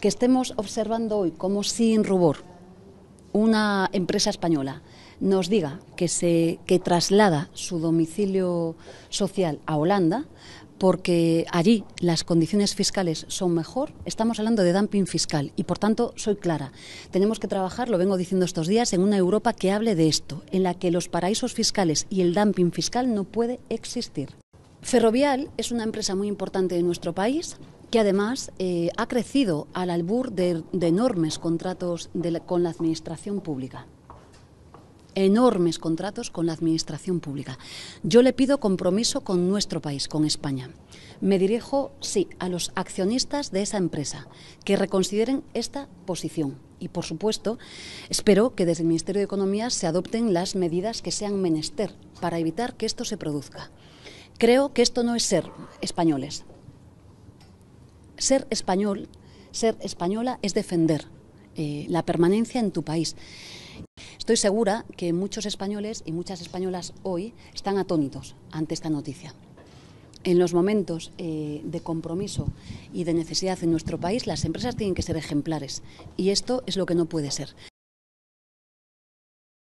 que estemos observando hoy como sin rubor una empresa española nos diga que, se, que traslada su domicilio social a Holanda porque allí las condiciones fiscales son mejor, estamos hablando de dumping fiscal y por tanto soy clara. Tenemos que trabajar, lo vengo diciendo estos días, en una Europa que hable de esto, en la que los paraísos fiscales y el dumping fiscal no puede existir. Ferrovial es una empresa muy importante de nuestro país, que además eh, ha crecido al albur de, enormes contratos con la administración pública. Enormes contratos con la administración pública. Yo le pido compromiso con nuestro país, con España. Me dirijo, sí, a los accionistas de esa empresa, que reconsideren esta posición. Y, por supuesto, espero que desde el Ministerio de Economía se adopten las medidas que sean menester para evitar que esto se produzca. Creo que esto no es ser españoles, ser español, ser española es defender eh, la permanencia en tu país. Estoy segura que muchos españoles y muchas españolas hoy están atónitos ante esta noticia. En los momentos eh, de compromiso y de necesidad en nuestro país, las empresas tienen que ser ejemplares y esto es lo que no puede ser.